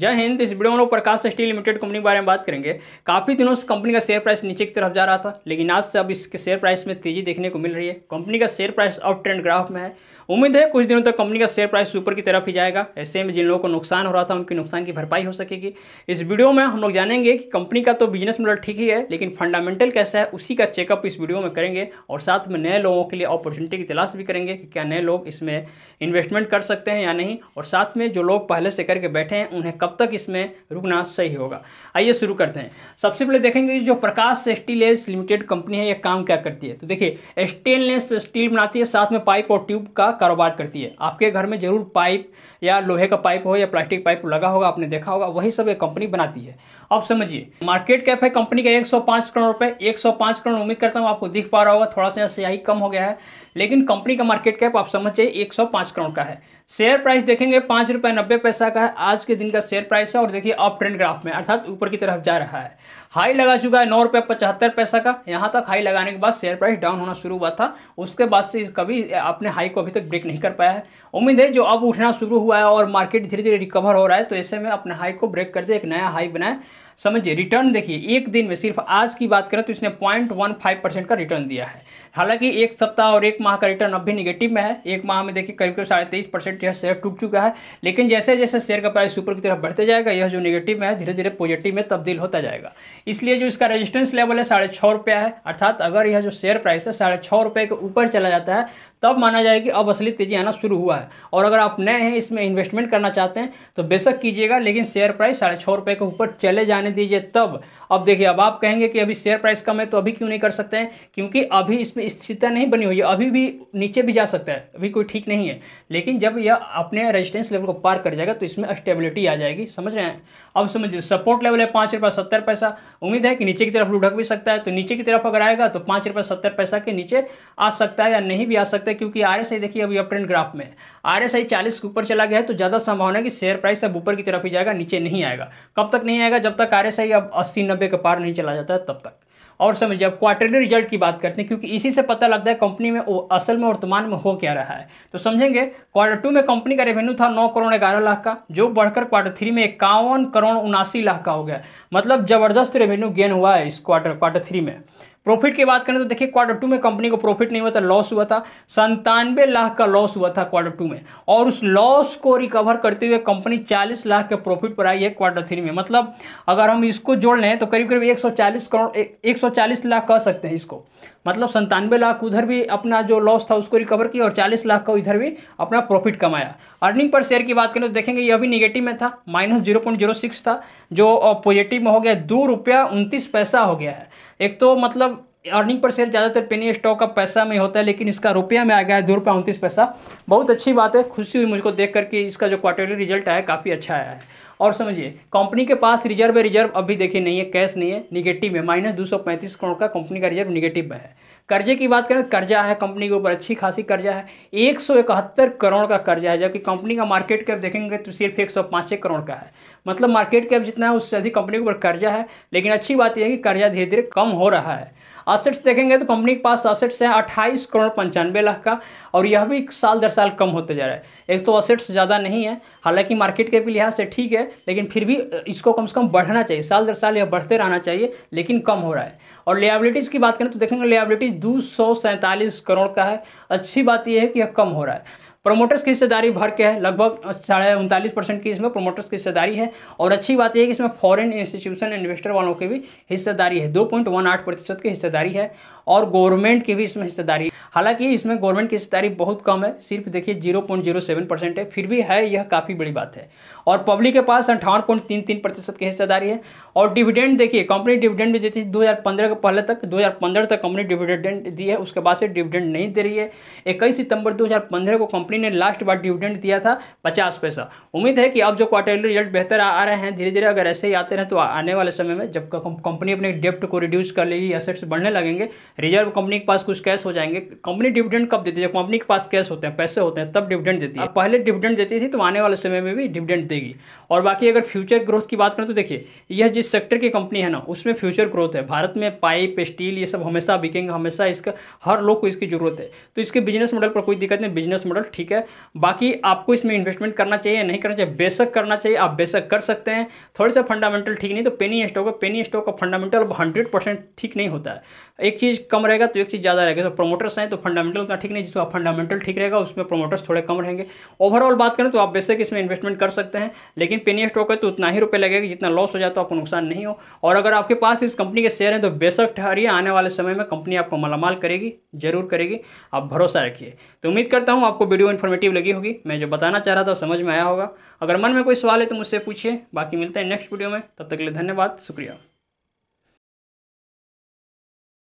जय हिंद इस वीडियो में लोग प्रकाश स्टील लिमिटेड कंपनी के बारे में बात करेंगे काफ़ी दिनों से कंपनी का शेयर प्राइस नीचे की तरफ जा रहा था लेकिन आज से अब इसके शेयर प्राइस में तेजी देखने को मिल रही है कंपनी का share price up trend graph में है उम्मीद है कुछ दिनों तक कंपनी का शेयर प्राइस ऊपर की तरफ ही जाएगा ऐसे में जिन लोगों को नुकसान हो रहा था उनके नुकसान की भरपाई हो सकेगी इस वीडियो में हम लोग जानेंगे कि कंपनी का तो बिजनेस मॉडल ठीक ही है लेकिन फंडामेंटल कैसा है उसी का चेकअप इस वीडियो में करेंगे और साथ में नए लोगों के लिए अपॉर्चुनिटी की तलाश भी करेंगे कि क्या नए लोग इसमें इन्वेस्टमेंट कर सकते हैं या नहीं और साथ में जो लोग पहले से करके बैठे हैं उन्हें तब तक इसमें रुकना सही होगा आइए शुरू करते हैं सबसे पहले देखेंगे जो प्रकाश स्टीलेस लिमिटेड कंपनी है यह काम क्या करती है तो देखिए स्टेनलेस स्टील बनाती है साथ में पाइप और ट्यूब का कारोबार करती है आपके घर में जरूर पाइप या लोहे का पाइप हो या प्लास्टिक पाइप लगा होगा आपने देखा होगा वही सब ये कंपनी बनाती है अब समझिए मार्केट कैप है कंपनी का 105 करोड़ रुपए 105 करोड़ उम्मीद करता हूँ आपको दिख पा रहा होगा थोड़ा सा यहाँ से कम हो गया है लेकिन कंपनी का मार्केट कैप आप समझिए 105 करोड़ का है शेयर प्राइस देखेंगे पाँच रुपये नब्बे पैसा का है आज के दिन का शेयर प्राइस है और देखिए अप ट्रेंड ग्राफ में अर्थात ऊपर की तरफ जा रहा है हाई लगा चुका है नौ रुपये पचहत्तर पैसा का यहाँ तक हाई लगाने के बाद शेयर प्राइस डाउन होना शुरू हुआ था उसके बाद से कभी अपने हाई को अभी तक ब्रेक नहीं कर पाया है उम्मीद है जो अब उठना शुरू हुआ है और मार्केट धीरे धीरे रिकवर हो रहा है तो ऐसे में अपने हाई को ब्रेक कर दे एक नया हाई बनाए समझिए रिटर्न देखिए एक दिन में सिर्फ आज की बात करें तो इसने पॉइंट वन फाइव परसेंट का रिटर्न दिया है हालांकि एक सप्ताह और एक माह का रिटर्न अब भी निगेटिव में है एक माह में देखिए करीब करीब साढ़े तेईस परसेंट यह शेयर टूट चुका है लेकिन जैसे जैसे शेयर का प्राइस ऊपर की तरफ बढ़ते जाएगा यह जो निगेटिव में है धीरे धीरे पॉजिटिव में तब्दील होता जाएगा इसलिए जो इसका रेजिस्टेंस लेवल है साढ़े छः रुपया है अर्थात अगर यह जो शेयर प्राइस है साढ़े छः रुपये के ऊपर चला जाता है तब माना जाए कि अब असली तेजी आना शुरू हुआ है और अगर आप नए हैं इसमें इन्वेस्टमेंट करना चाहते हैं तो बेशक कीजिएगा लेकिन शेयर प्राइस साढ़े छः रुपये के ऊपर चले जाने जाने दीजिए तब अब देखिए अब आप कहेंगे कि अभी शेयर प्राइस कम है तो अभी क्यों नहीं कर सकते हैं क्योंकि अभी इसमें स्थिरता नहीं बनी हुई है अभी भी नीचे भी जा सकता है अभी कोई ठीक नहीं है लेकिन जब यह अपने रेजिस्टेंस लेवल को पार कर जाएगा तो इसमें स्टेबिलिटी आ जाएगी समझ रहे हैं अब समझिए सपोर्ट लेवल है पाँच रुपये सत्तर पैसा उम्मीद है कि नीचे की तरफ लुढ़क भी सकता है तो नीचे की तरफ अगर आएगा तो पाँच रुपये सत्तर पैसा के नीचे आ सकता है या नहीं भी आ सकता है क्योंकि आर देखिए अभी अपट्रेंड ग्राफ में आर एस के ऊपर चला गया है तो ज़्यादा संभावना है कि शेयर प्राइस अब ऊपर की तरफ ही जाएगा नीचे नहीं आएगा कब तक नहीं आएगा जब तक आरएसआई अब अस्सी नब्बे के पार नहीं चला जाता तब तक और समझिए अब क्वार्टरली रिजल्ट की बात करते हैं क्योंकि इसी से पता लगता है कंपनी में असल में वर्तमान में हो क्या रहा है तो समझेंगे क्वार्टर टू में कंपनी का रेवेन्यू था नौ करोड़ ग्यारह लाख का जो बढ़कर क्वार्टर थ्री में इक्यावन करोड़ उनासी लाख का हो गया मतलब जबरदस्त रेवेन्यू गेन हुआ है इस क्वार्टर क्वार्टर थ्री में प्रॉफिट की बात करें तो देखिए क्वार्टर टू में कंपनी को प्रॉफिट नहीं हुआ था लॉस हुआ था संतानवे लाख का लॉस हुआ था क्वार्टर टू में और उस लॉस को रिकवर करते हुए कंपनी चालीस लाख के प्रॉफिट पर आई है क्वार्टर थ्री में मतलब अगर हम इसको जोड़ लें तो करीब करीब 140 करोड़ एक सौ लाख कह सकते हैं इसको मतलब संतानवे लाख उधर भी अपना जो लॉस था उसको रिकवर किया और चालीस लाख का इधर भी अपना प्रॉफिट कमाया अर्निंग पर शेयर की बात करें तो देखेंगे यह भी निगेटिव में था minus zero point zero six था जो पॉजिटिव में हो गया दो रुपया उनतीस पैसा हो गया है एक तो मतलब अर्निंग पर शेयर ज़्यादातर पेनी स्टॉक का पैसा में होता है लेकिन इसका रुपया में आ गया है दो रुपया उनतीस पैसा बहुत अच्छी बात है खुशी हुई मुझको देख करके इसका जो क्वार्टरली रिजल्ट आया काफ़ी अच्छा आया है और समझिए कंपनी के पास रिजर्व है रिजर्व अभी देखिए नहीं है कैश नहीं है निगेटिव है माइनस दो करोड़ का कंपनी का रिजर्व निगेटिव में है कर्जे की बात करें कर्जा है कंपनी के ऊपर अच्छी खासी कर्जा है एक सौ इकहत्तर करोड़ का कर्जा है जबकि कंपनी का मार्केट कैप देखेंगे तो सिर्फ एक सौ पाँच करोड़ का है मतलब मार्केट कैप जितना है उससे अधिक कंपनी के ऊपर कर्जा है लेकिन अच्छी बात यह है कि कर्जा धीरे धीरे कम हो रहा है असेट्स देखेंगे तो कंपनी के पास असेट्स है अट्ठाईस करोड़ पंचानवे लाख का और यह भी साल दर साल कम होते जा रहा है एक तो असेट्स ज़्यादा नहीं है हालांकि मार्केट के भी लिहाज से ठीक है लेकिन फिर भी इसको कम से कम बढ़ना चाहिए साल दर साल यह बढ़ते रहना चाहिए लेकिन कम हो रहा है और लेबिलिटीज़ की बात करें तो देखेंगे लेबिलिटीज़ दो करोड़ का है अच्छी बात यह है कि यह कम हो रहा है प्रोमोटर्स की हिस्सेदारी भर के है लगभग साढ़े उनतालीस परसेंट की इसमें प्रोमोटर्स की हिस्सेदारी है और अच्छी बात यह है कि इसमें फॉरेन इंस्टीट्यूशन इन्वेस्टर वालों की भी हिस्सेदारी है दो पॉइंट वन आठ प्रतिशत की हिस्सेदारी है और गवर्नमेंट की भी इसमें हिस्सेदारी है हालांकि इसमें गवर्नमेंट की हिस्सेदारी बहुत कम है सिर्फ देखिए zero point zero seven percent है फिर भी है यह काफ़ी बड़ी बात है और पब्लिक के पास अंठावन पॉइंट तीन तीन प्रतिशत की हिस्सेदारी है और डिविडेंड देखिए कंपनी डिविडेंड भी देती है दो हज़ार पंद्रह के पहले तक दो हज़ार पंद्रह तक कंपनी डिविडेंड दी है उसके बाद से डिविडेंड नहीं दे रही है इक्कीस सितंबर दो हज़ार पंद्रह को कंपनी कंपनी ने लास्ट बार डिविडेंड दिया था पचास पैसा उम्मीद है कि अब जो क्वार्टरली रिजल्ट बेहतर आ रहे हैं धीरे धीरे अगर ऐसे ही आते रहे तो आने वाले समय में जब कंपनी अपने डेप्ट को रिड्यूस कर लेगी एसेट्स बढ़ने लगेंगे रिजर्व कंपनी के पास कुछ कैश हो जाएंगे कंपनी डिविडेंड कब देती है जब कंपनी के पास कैश होते हैं पैसे होते हैं तब डिविडेंड देती है पहले डिविडेंड देती थी तो आने वाले समय में भी डिविडेंड देगी और बाकी अगर फ्यूचर ग्रोथ की बात करें तो देखिए यह जिस सेक्टर की कंपनी है ना उसमें फ्यूचर ग्रोथ है भारत में पाइप स्टील ये सब हमेशा बिकेंगे हमेशा इसका हर लोग को इसकी जरूरत है तो इसके बिजनेस मॉडल पर कोई दिक्कत नहीं बिजनेस मॉडल ठीक ठीक है बाकी आपको इसमें इन्वेस्टमेंट करना चाहिए नहीं करना चाहिए बेशक करना चाहिए आप बेशक कर सकते हैं थोड़े से फंडामेंटल ठीक नहीं तो पेनी स्टॉक है पेनी स्टॉक का फंडामेंटल हंड्रेड परसेंट ठीक नहीं होता है एक चीज़ कम रहेगा तो एक चीज़ ज़्यादा रहेगा तो प्रोमोटर्स हैं तो फंडामेंटल का ठीक नहीं जिसको फंडामेंटल ठीक रहेगा उसमें प्रोमोटर्स थोड़े कम रहेंगे ओवरऑल बात करें तो आप बेशक इसमें इन्वेस्टमेंट कर सकते हैं लेकिन पेनी स्टॉक है तो उतना ही रुपये लगेगा जितना लॉस हो जाए तो आपको नुकसान नहीं हो और अगर आपके पास इस कंपनी के शेयर हैं तो बेशक ठहरिए आने वाले समय में कंपनी आपको मलामाल करेगी जरूर करेगी आप भरोसा रखिए तो उम्मीद करता हूँ आपको वीडियो वीडियो इन्फॉर्मेटिव लगी होगी मैं जो बताना चाह रहा था समझ में आया होगा अगर मन में कोई सवाल है तो मुझसे पूछिए बाकी मिलते हैं नेक्स्ट वीडियो में तब तक के लिए धन्यवाद शुक्रिया